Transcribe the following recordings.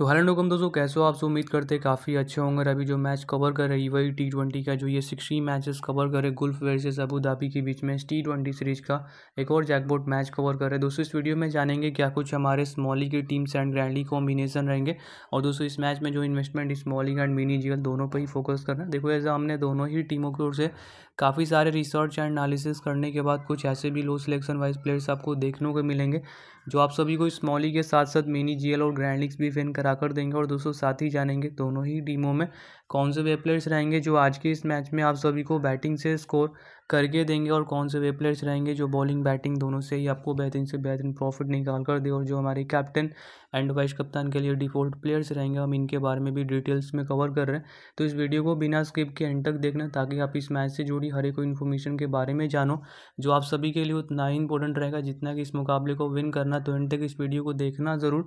तो हेलो नोकम दोस्तों कैसे हो आप उम्मीद करते हैं काफ़ी अच्छे होंगे अभी जो मैच कवर कर रही वही टी ट्वेंटी का जो ये सिक्सटी मैचेस कवर करे गुल्फ वर्सेस अबू धाबी के बीच में टी ट्वेंटी सीरीज का एक और जैकबोर्ड मैच कवर कर रहे दोस्तों इस वीडियो में जानेंगे क्या कुछ हमारे स्मॉली की टीम्स एंड ग्रैंडली कॉम्बिनेशन रहेंगे और दोस्तों इस मैच में जो इन्वेस्टमेंट स्मॉलिंग एंड मिनी जीएल दोनों पर ही फोकस करना देखो ऐसा हमने दोनों ही टीमों की ओर से काफ़ी सारे रिसर्च एंड एनालिसिस करने के बाद कुछ ऐसे भी लो सिलेक्शन वाइज प्लेयर्स आपको देखने को मिलेंगे जो आप सभी को स्मॉली के साथ साथ मिनी जीएल और ग्रैंड लिक्स भी फैन करा कर देंगे और दोस्तों साथ ही जानेंगे दोनों ही टीमों में कौन से वे प्लेयर्स रहेंगे जो आज के इस मैच में आप सभी को बैटिंग से स्कोर करके देंगे और कौन से वे प्लेयर्स रहेंगे जो बॉलिंग बैटिंग दोनों से ही आपको बेहतरीन से बेहतरीन प्रॉफिट निकाल कर दे और जो हमारे कैप्टन एंड वाइस कप्तान के लिए डिफॉल्ट प्लेयर्स रहेंगे हम इनके बारे में भी डिटेल्स में कवर कर रहे हैं तो इस वीडियो को बिना स्किप के एंड तक देखना ताकि आप इस मैच से जुड़ी हर एक इन्फॉर्मेशन के बारे में जानो जो आप सभी के लिए उतना ही इंपॉर्टेंट रहेगा जितना कि इस मुकाबले को विन करना तो एंड तक इस वीडियो को देखना ज़रूर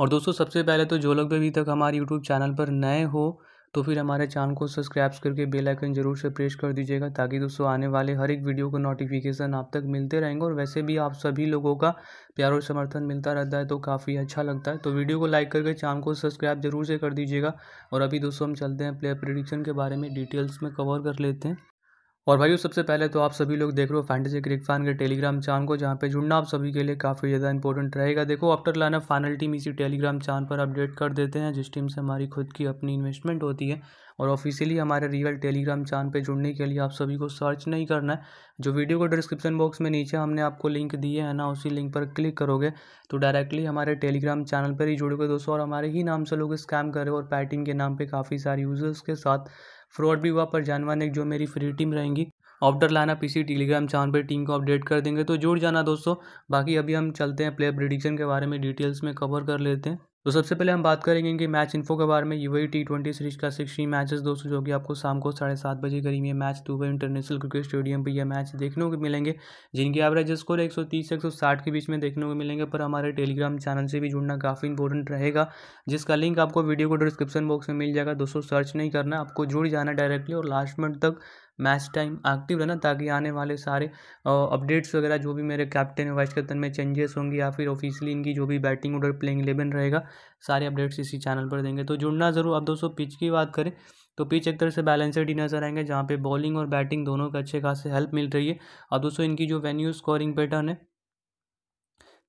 और दोस्तों सबसे पहले तो जो लोग भी अभी तक हमारे यूट्यूब चैनल पर नए हो तो फिर हमारे चैनल को सब्सक्राइब करके बेल आइकन जरूर से प्रेस कर दीजिएगा ताकि दोस्तों आने वाले हर एक वीडियो का नोटिफिकेशन आप तक मिलते रहेंगे और वैसे भी आप सभी लोगों का प्यार और समर्थन मिलता रहता है तो काफ़ी अच्छा लगता है तो वीडियो को लाइक करके चैनल को सब्सक्राइब जरूर से कर दीजिएगा और अभी दोस्तों हम चलते हैं प्लेयर प्रिडिक्शन के बारे में डिटेल्स में कवर कर लेते हैं और भाई सबसे पहले तो आप सभी लोग देख रहे हो फैंटेसी क्रिक फैन के टेलीग्राम चैनल को जहाँ पे जुड़ना आप सभी के लिए काफ़ी ज़्यादा इंपॉर्टेंट रहेगा देखो after line of final team इसी टेलीग्राम चैनल पर अपडेट कर देते हैं जिस टीम से हमारी खुद की अपनी इन्वेस्टमेंट होती है और ऑफिशियली हमारे रियल टेलीग्राम चैनल पर जुड़ने के लिए आप सभी को सर्च नहीं करना है जो वीडियो को डिस्क्रिप्शन बॉक्स में नीचे हमने आपको लिंक दिए है ना उसी लिंक पर क्लिक करोगे तो डायरेक्टली हमारे टेलीग्राम चैनल पर ही जुड़ोगे दोस्तों और हमारे ही नाम से लोग स्कैम कर रहे हो और पैटिंग के नाम पर काफ़ी सारे यूज़र्स के साथ फ्रॉड भी हुआ पर जानवाने जो मेरी फ्री टीम रहेंगी ऑफ्टर लाना पीसी टेलीग्राम चैनल पर टीम को अपडेट कर देंगे तो जुड़ जाना दोस्तों बाकी अभी हम चलते हैं प्लेयर प्रिडिक्शन के बारे में डिटेल्स में कवर कर लेते हैं तो सबसे पहले हम बात करेंगे इनके मैच इन्फो के बारे में यू टी ट्वेंटी सीरीज का सिक्सटी मैचेस दोस्तों जो कि आपको शाम को साढ़े सात बजे करीब ये match Dubai international cricket stadium पर यह मैच देखने को मिलेंगे जिनके एवरेज स्कोर एक सौ तीस से एक सौ साठ के बीच में देखने को मिलेंगे पर हमारे टेलीग्राम चैनल से भी जुड़ना काफ़ी इंपॉर्टेंट रहेगा जिसका लिंक आपको वीडियो को डिस्क्रिप्शन बॉक्स में मिल जाएगा दोस्तों सर्च नहीं करना आपको जुड़ जाना डायरेक्टली और लास्ट मिनट तक मैच टाइम एक्टिव रहना ताकि आने वाले सारे अपडेट्स वगैरह जो भी मेरे कैप्टन वाइस कैप्टन में चेंजेस होंगे या फिर ऑफिशियली इनकी जो भी बैटिंग ऑर्डर प्लेइंग इलेवन रहेगा सारे अपडेट्स इसी चैनल पर देंगे तो जुड़ना ज़रूर अब दोस्तों पिच की बात करें तो पिच एक तरह से बैलेंसेड ही नजर आएंगे जहाँ पे बॉलिंग और बैटिंग दोनों को अच्छे खास हेल्प मिल रही है और दोस्तों इनकी जो वेन्यू स्कोरिंग पैटर्न है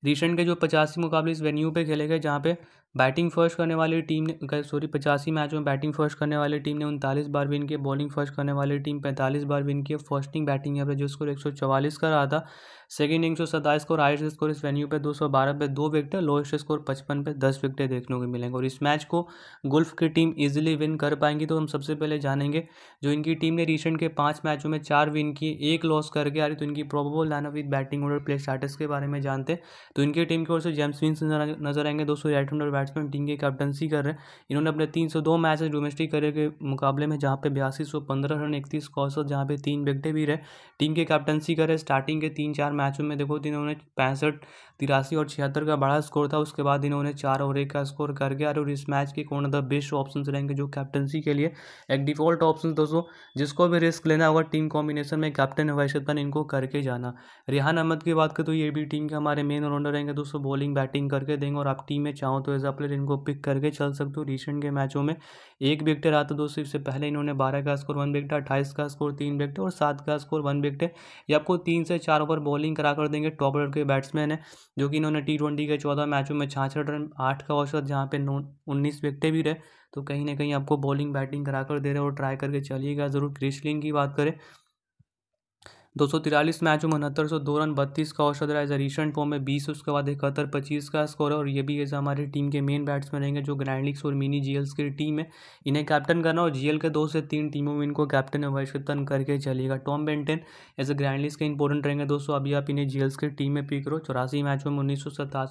रिसेंट के जो पचासी मुकाबले इस वेन्यू पे खेले गए जहाँ पे बैटिंग फर्स्ट करने वाली टीम ने सॉरी पचासी मैचों में बैटिंग फर्स्ट करने वाली टीम ने उनतालीस बार विन किया बॉलिंग फर्स्ट करने वाली टीम पैंतालीस बार विन किया फर्स्टिंग बैटिंग एवरेज स्कोर एक सौ चवालीस का रहा था सेकेंड इनिंग्स में सत्ताईस स्कोर हाइस्ट स्कोर इस वेन्यू पे दो सौ बारह पे दो विकेट लोएस्ट स्कोर पचपन पे दस विकेट देखने को मिलेंगे और इस मैच को गुल्फ की टीम इजिली विन कर पाएंगी तो हम सबसे पहले जानेंगे जो इनकी टीम ने रिसेंट के पाँच मैचों में चार विन किए एक लॉस करके आ रही तो इनकी probable line of with batting order play starters के बारे में जानते तो इनकी टीम की ओर से जेम्स विंस नजर आएंगे दो सौ राइट हंडर बैट्समैन टीम की कैप्टनसी कर रहे हैं इन्होंने अपने तीन सौ दो मैचेस डोमेस्टिक करियर के मुकाबले में जहाँ पे बयासी सौ पंद्रह रन इकतीस कौशल जहाँ पे तीन विकटें भी रहे टीम के कैप्टनसी करे स्टार्टिंग के तीन चार मैचों में देखो तो इन्होंने पैंसठ तिरासी और छिहत्तर का बड़ा स्कोर था उसके बाद इन्होंने चार ओवर एक का स्कोर कर गया और इस मैच के कौन द बेस्ट ऑप्शन रहेंगे जो कैप्टनसी के लिए एक डिफॉल्ट ऑप्शन दोस्तों जिसको भी रिस्क लेना होगा टीम कॉम्बिनेशन में कैप्टन वैशद खान इनको करके जाना रिहान अहमद की बात करें तो ये भी टीम के हमारे मेन ऑलराउंडर रहेंगे दोस्तों बॉलिंग बैटिंग करके देंगे और आप टीम में चाहो तो एज अ प्लेयर इनको पिक करके चल सकते हो रिसेंट के मैचों में एक विकेट आता दोस्तों इससे पहले इन्होंने बारह का स्कोर वन विकेट अट्ठाईस का स्कोर तीन विकेट और सात का स्कोर वन विकेट ये आपको तीन से चार ओवर बॉलिंग करा कर देंगे टॉप ऑर्डर के बैट्समैन है जो कि इन्होंने टी ट्वेंटी के चौदह मैचों में छाछठ रन आठ का औसत जहाँ पे नौ उन्नीस विकटें भी रहे तो कहीं ना कहीं आपको बॉलिंग बैटिंग करा कर दे रहे और ट्राई करके चलिएगा ज़रूर क्रिस्लिंग की बात करें दो सौ तिरालीस मैचों में उनहत्तर सौ दो रन बत्तीस का औसत रहा है रिसेंट फॉर्म में बीस उसके बाद इकहत्तर पच्चीस का स्कोर है और ये भी एज हमारी टीम के मेन बैट्समैन रहेंगे जो ग्रैंड लीग्स और मिनी जीएल्स की टीम है इन्हें कैप्टन करना और जीएल के दो से तीन टीमों में इनको कैप्टन और वाइस करके चलेगा Tom Banton as a grand leagues के इंपॉर्टेंट रहेंगे दोस्तों अभी आप इन्हें जीएल्स की टीम में पिक करो चौरासी मैचों में उन्नीस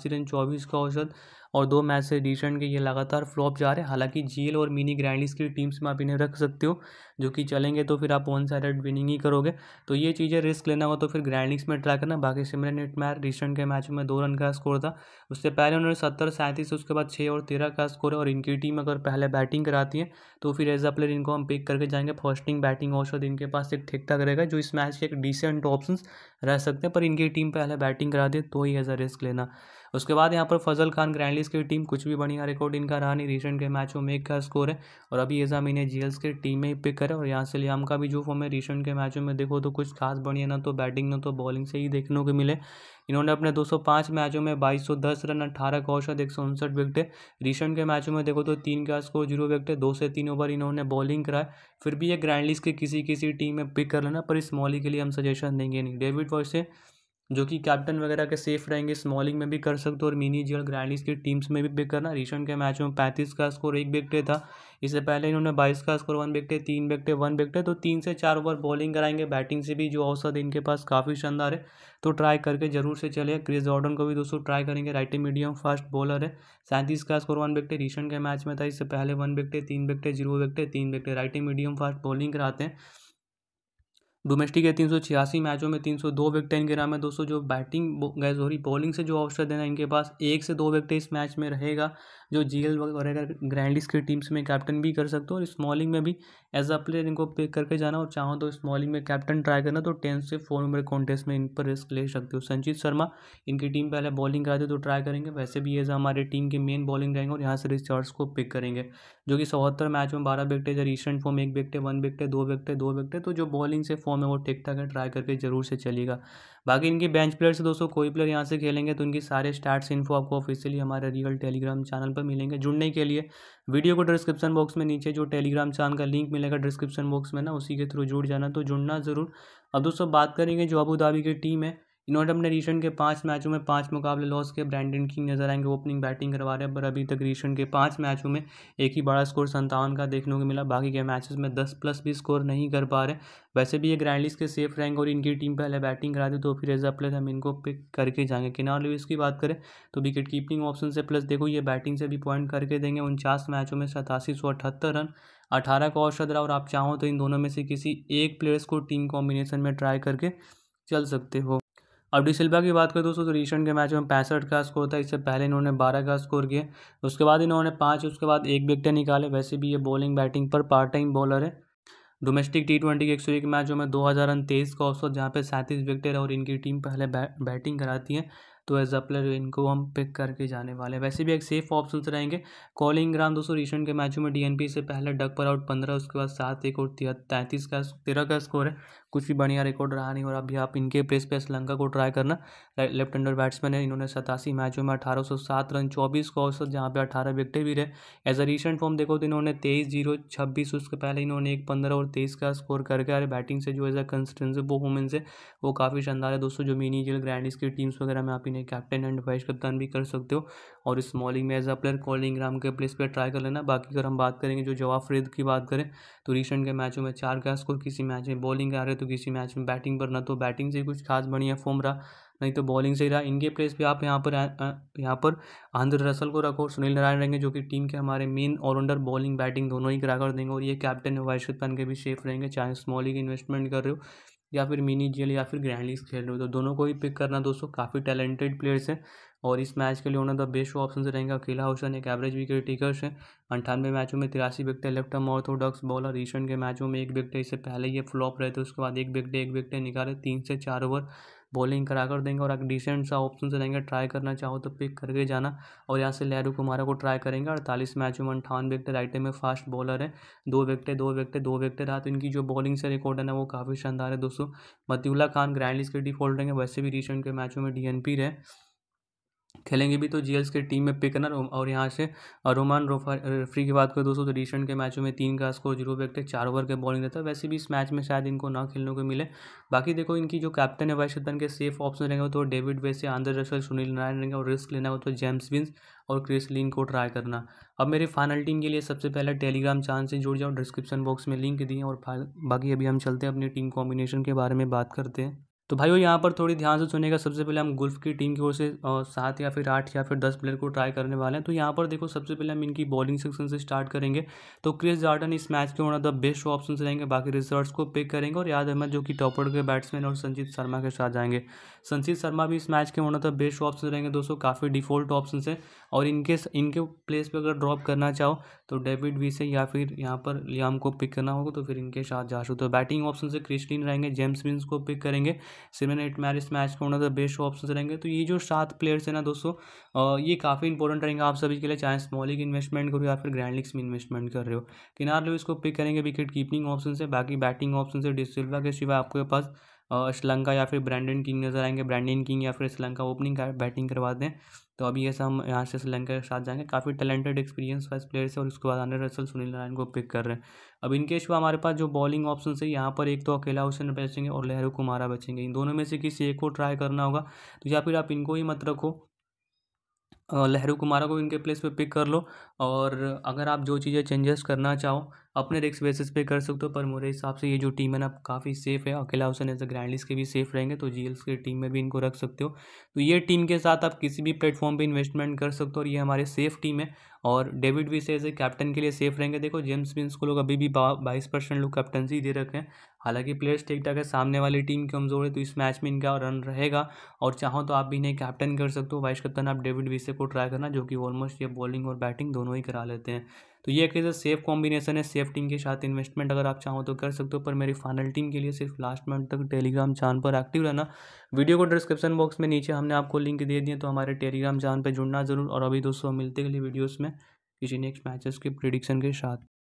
रन चौबीस का औसत और दो मैच से रिसेंट के ये लगातार फ्लॉप जा रहे हैं हालांकि जीएल और मिनी ग्रैंडिस की टीम्स में आप इन्हें रख सकते हो जो कि चलेंगे तो फिर आप वन साइड विनिंग ही करोगे तो ये चीज़ें रिस्क लेना हो तो फिर ग्रैंडिक्स में ट्राई करना बाकी सिमरन मैच रिसेंट के मैच में दो रन का स्कोर था उससे पहले उन्होंने सत्तर सैंतीस उसके बाद छः और तेरह का स्कोर है और इनकी टीम अगर पहले बैटिंग कराती है तो फिर एज अ प्लेयर इनको हम पिक करके जाएंगे फर्स्टिंग बैटिंग औषध इनके पास एक ठीक ठाक रहेगा जो इस मैच के एक डिसेंट ऑप्शन रह सकते हैं पर इनकी टीम पहले बैटिंग करा दे तो ही एज अ रिस्क लेना उसके बाद यहाँ पर फजल खान ग्रैंडलीस की टीम कुछ भी बढ़िया रिकॉर्ड इनका रहा नहीं रिसेंट के मैचों में एक का स्कोर है और अभी एजाम इन्हें जी के टीम में ही पिक करे और यहाँ से लियाम का भी जो फॉर्म है रिसेंट के मैचों में देखो तो कुछ खास बढ़िया ना तो बैटिंग ना तो बॉलिंग से ही देखने को मिले इन्होंने अपने 205 मैचों में 2210 रन अट्ठारह का औसत एक सौ उनसठ विकटे रिसेंट के मैचों में देखो तो तीन का स्कोर जीरो विकटे दो से तीन ओवर इन्होंने बॉलिंग कराए फिर भी ये ग्रैंडलीस के किसी किसी टीम में पिक कर लेना पर इस मॉली के लिए हम सजेशन देंगे नहीं डेविड वॉइस से जो कि कैप्टन वगैरह के सेफ रहेंगे स्मॉलिंग में भी कर सकते हो और मिनी जी और ग्रैंडीज की टीम्स में भी पिक करना रिसेंट के मैच में पैंतीस का स्कोर एक विकटे था इससे पहले इन्होंने बाईस का स्कोर वन विकटे तीन विकटे वन विकटे तो तीन से चार ओवर बॉलिंग कराएंगे बैटिंग से भी जो औसत इनके पास काफ़ी शानदार है तो ट्राई करके जरूर से चले क्रिस जॉर्डन को भी दोस्तों ट्राई करेंगे राइट मीडियम फास्ट बॉलर है सैंतीस का स्कोर वन विकटे रिसेंट के मैच में था इससे पहले वन विकटे तीन विकटे जीरो विकटे तीन wicket right medium fast bowling कराते हैं डोमेस्टिक है तीन सौ छियासी मैचों में तीन सौ दो विकटें इनके नाम है दोस्तों जो बैटिंग गए सॉरी बॉलिंग से जो अवसर देना इनके पास एक से दो विकटें इस मैच में रहेगा जो जी एल वगैरह ग्रैंडिस की टीम्स में कैप्टन भी कर सकते हो और स्मॉलिंग में भी एज अ प्लेयर इनको पिक करके जाना और चाहो तो स्मॉलिंग में कैप्टन ट्राई करना तो टेंथ से फोर नंबर कॉन्टेस्ट में इन पर रिस्क ले सकते हो संचित शर्मा इनकी टीम पहले बॉलिंग कराते तो ट्राई करेंगे वैसे भी एज हमारे टीम के मेन बॉलिंग रहेंगे और यहाँ से रिचार्ड्स को पिक करेंगे जो कि चौहत्तर मैच में बारह विकटे जो रिसेंट फॉर्म एक विकटे वन विकटे दो विकटे दो विकटे तो जो बॉलिंग से फॉर्म है वो ठीक ठाक है ट्राई करके जरूर से चलेगा बाकी इनकी बेंच प्लेयर से दोस्तों कोई प्लेयर यहाँ से खेलेंगे तो उनकी सारे स्टार्ट इन्फो आपको ऑफिशियली हमारे रियल टेलीग्राम चैनल पर मिलेंगे जुड़ने के लिए वीडियो को डिस्क्रिप्शन बॉक्स में नीचे जो टेलीग्राम चैनल का लिंक मिलेगा डिस्क्रिप्शन बॉक्स में ना उसी के थ्रू जुड़ जाना तो जुड़ना ज़रूर अब दोस्तों बात करेंगे जो अबू धाबी की टीम है इन्होंने अपने रीसेंट के पाँच मैचों में पाँच मुकाबले लॉस के ब्रैंडन किंग नजर आएंगे ओपनिंग बैटिंग करवा रहे हैं पर अभी तक रीसेंट के पाँच मैचों में एक ही बड़ा स्कोर संतावन का देखने को मिला बाकी के मैचेस में दस प्लस भी स्कोर नहीं कर पा रहे वैसे भी ये ग्रैंडलीस के सेफ रैंक और इनकी टीम पहले बैटिंग करा दी तो फिर एज अ प्लस हम इनको पिक करके जाएंगे किनार लुइस की बात करें तो विकेट कीपिंग ऑप्शन से प्लस देखो ये बैटिंग से भी पॉइंट करके देंगे उनचास मैचों में सतासी सौ अठहत्तर रन अठारह का औसत रहा और आप चाहो तो इन दोनों में से किसी एक प्लेयर्स को टीम कॉम्बिनेशन में ट्राई करके चल सकते हो अब डिसल्बा की बात करें दोस्तों तो रिसेंट के मैच में पैंसठ का स्कोर था इससे पहले इन्होंने बारह का स्कोर किया उसके बाद इन्होंने पाँच उसके बाद एक विकटें निकाले वैसे भी ये बॉलिंग बैटिंग पर पार्ट टाइम बॉलर है डोमेस्टिक टी ट्वेंटी के एक सौ एक मैचों में दो हज़ार तेईस का औसत जहाँ पे सैंतीस विकटें और इनकी टीम पहले बै, बैटिंग कराती है तो एज प्लेयर इनको हम पिक करके जाने वाले हैं वैसे भी एक सेफ ऑप्शन से रहेंगे कॉलिंग ग्राम दोस्तों रिसेंट के मैचों में डीएनपी से पहले डक पर आउट पंद्रह उसके बाद सात एक और तैंतीस का तेरह का स्कोर है कुछ भी बढ़िया रिकॉर्ड रहा नहीं और अभी आप इनके प्रेस पे श्रीलंका को ट्राई करना लेफ्ट हैंडर बैट्समैन है इन्होंने सतासी मैचों में अठारह सौ सात रन चौबीस का औसत जहाँ पे अठारह विकटे भी रहे एज अ रिसेंट फॉर्म देखो तो इन्होंने तेईस जीरो छब्बीस उसके पहले इन्होंने एक पंद्रह और तेईस का स्कोर करके अरे बैटिंग से जो एज अ कंसिस्टेंसी परफॉर्मेंस है वो काफ़ी शानदार है दोस्तों जो मिनी जेल ग्रैंडिस की टीम्स वगैरह में आप इन्हें में कैप्टन एंड वाइस कप्तान भी कर सकते हो और स्मॉलिंग में एज अ प्लेयर कॉल राम के प्लेस पर ट्राई कर लेना बाकी अगर हम बात करेंगे जो जवाब फरीद की बात करें तो रिसेंट के मैचों में चार का स्कोर किसी मैच में बॉलिंग आ रहे तो किसी मैच में बैटिंग पर ना तो बैटिंग से कुछ खास बढ़िया फॉर्म रहा नहीं तो बॉलिंग से ही रहा इनके प्लेस पे आप यहाँ पर यहाँ पर आंध्र रसल को रखो सुनील नारायण रहेंगे जो कि टीम के हमारे मेन ऑलराउंडर बॉलिंग बैटिंग दोनों ही करा कर देंगे और ये कैप्टन वाइस कप्तान के भी सेफ रहेंगे चाहे स्मॉल इन्वेस्टमेंट कर रहे हो या फिर मिनी जेल या फिर ग्रैंड लीग खेल रहे हो तो दोनों को ही पिक करना दोस्तों काफ़ी टैलेंटेड प्लेयर्स हैं और इस मैच के लिए होना द बेस्ट ऑप्शन रहेंगे अकेला हुसैन एक एवरेज विकेट टेकर्स है अंठानवे मैचों में तिरासी wicket left arm orthodox bowler recent के मैचों में एक विकटे इससे पहले ये फ्लॉप रहे थे उसके बाद एक विकटे एक विकटे निकाले तीन से चार ओवर बॉलिंग करा कर देंगे और अगर डिसेंट सा ऑप्शन से देंगे ट्राई करना चाहो तो पिक करके जाना और यहाँ से लहरू कुमारा को ट्राई करेंगे अड़तालीस मैचों में अंठावन विकटे राइटे में फास्ट बॉलर है दो विकटे दो विकटे दो विकटे रहा तो इनकी जो बॉलिंग से रिकॉर्ड है ना वो काफ़ी शानदार है दोस्तों मतियुल्ला खान ग्रैंड लिस्ट के डिफॉल्ट रहेंगे वैसे भी रिसेंट के मैचों में डी रहे खेलेंगे भी तो जी के टीम में पिक है ना और यहाँ से रोमान रोफा रेफरी की बात करें दोस्तों तो रिसेंट के मैचों में तीन का स्कोर जीरो विकेट चार ओवर के बॉलिंग रहता है वैसे भी इस मैच में शायद इनको ना खेलने को मिले बाकी देखो इनकी जो कैप्टन है वाइस के सेफ ऑप्शन रहेंगे तो डेविड वेसे आंध्र रसल सुनील नारायण रहेंगे और रिस्क लेना हो तो जेम्स विंस और क्रिस लिंक को ट्राई करना अब मेरे फाइनल टीम के लिए सबसे पहले टेलीग्राम चांद से जुड़ जाओ डिस्क्रिप्शन बॉक्स में लिंक दिए और बाकी अभी हम चलते हैं अपनी टीम कॉम्बिनेशन के बारे में बात करते हैं तो भाई यहाँ पर थोड़ी ध्यान से सुनेगा सबसे पहले हम गुल्फ की टीम की ओर से सात या फिर आठ या फिर दस प्लेयर को ट्राई करने वाले हैं तो यहाँ पर देखो सबसे पहले हम इनकी बॉलिंग सेक्शन से स्टार्ट करेंगे तो क्रिस जार्डन इस मैच के होना द बेस्ट ऑप्शन रहेंगे बाकी रिजर्ट्स को पिक करेंगे और याद अहमद जो कि टॉपर के बैट्समैन और संजीत शर्मा के साथ जाएंगे संजीत शर्मा भी इस मैच के होना द बेस्ट ऑप्शन रहेंगे दोस्तों काफ़ी डिफॉल्ट ऑप्शन है और इनके इनके प्लेस पर अगर ड्रॉप करना चाहो तो डेविड वी से या फिर यहाँ पर लियाम को पिक करना होगा तो फिर इनके साथ जा सकते हो बैटिंग ऑप्शन से क्रिस्टीन रहेंगे जेम्स विंस को पिक करेंगे सेवन एट मैच इस मैच का होना बेस्ट ऑप्शन रहेंगे तो ये जो सात प्लेयर्स हैं ना दोस्तों ये काफ़ी इंपॉर्टेंट रहेंगे आप सभी के लिए चाहे स्मॉल लीग इन्वेस्टमेंट करो या फिर ग्रैंड लीग्स में इन्वेस्टमेंट कर रहे हो किनार लोग इसको पिक करेंगे विकेट कीपिंग ऑप्शन से बाकी बैटिंग ऑप्शन से डिसिल्वा के सिवा आपके पास श्रीलंका या फिर ब्रैंडन किंग नजर आएंगे ब्रैंडन किंग या फिर श्रीलंका ओपनिंग का बैटिंग करवा दें तो अभी ऐसा हम यहाँ से श्रीलंका के साथ जाएंगे काफ़ी टैलेंटेड एक्सपीरियंस वाइज प्लेयर है और उसके बाद अंडर रसल सुनील नारायण को पिक कर रहे हैं अब इनके शो हमारे पास जो बॉलिंग ऑप्शन है यहाँ पर एक तो अकेला हुसैन बचेंगे और लहरू कुमारा बचेंगे इन दोनों में से किसी एक को ट्राई करना होगा तो या फिर आप इनको ही मत रखो लहरू कुमारा को इनके प्लेस पे पिक कर लो और अगर आप जो चीज़ें चेंजेस करना चाहो अपने रिक्स बेसिस पे कर सकते हो पर मेरे हिसाब से ये जो टीम है ना काफ़ी सेफ है अकेला हुसैन एज अ ग्रैंडलिस्ट के भी सेफ रहेंगे तो जी की टीम में भी इनको रख सकते हो तो ये टीम के साथ आप किसी भी प्लेटफॉर्म पे इन्वेस्टमेंट कर सकते हो और ये हमारे सेफ टीम है और डेविड भी से एज कैप्टन के लिए सेफ रहेंगे देखो जेम्स विंस को लोग अभी भी बाईस परसेंट लोग कैप्टनसी दे रखे हैं हालांकि प्लेयर्स ठीक ठाक है सामने वाली टीम कमज़ोर है तो इस मैच में इनका रन रहेगा और चाहो तो आप भी इन्हें कैप्टन कर सकते हो वाइस कप्तान आप डेविड विसे से को ट्राई करना जो कि ऑलमोस्ट ये बॉलिंग और बैटिंग दोनों ही करा लेते हैं तो ये एक तरह सेफ कॉम्बिनेशन है सेफ टीम के साथ इन्वेस्टमेंट अगर आप चाहो तो कर सकते हो पर मेरी फाइनल टीम के लिए सिर्फ लास्ट मंथ तक टेलीग्राम चैनल पर एक्टिव रहना वीडियो को डिस्क्रिप्शन बॉक्स में नीचे हमने आपको लिंक दे दिए तो हमारे टेलीग्राम चैनल पर जुड़ना जरूर और अभी दोस्तों मिलते के लिए वीडियोज़ में किसी नेक्स्ट मैचेस के प्रिडिक्शन के साथ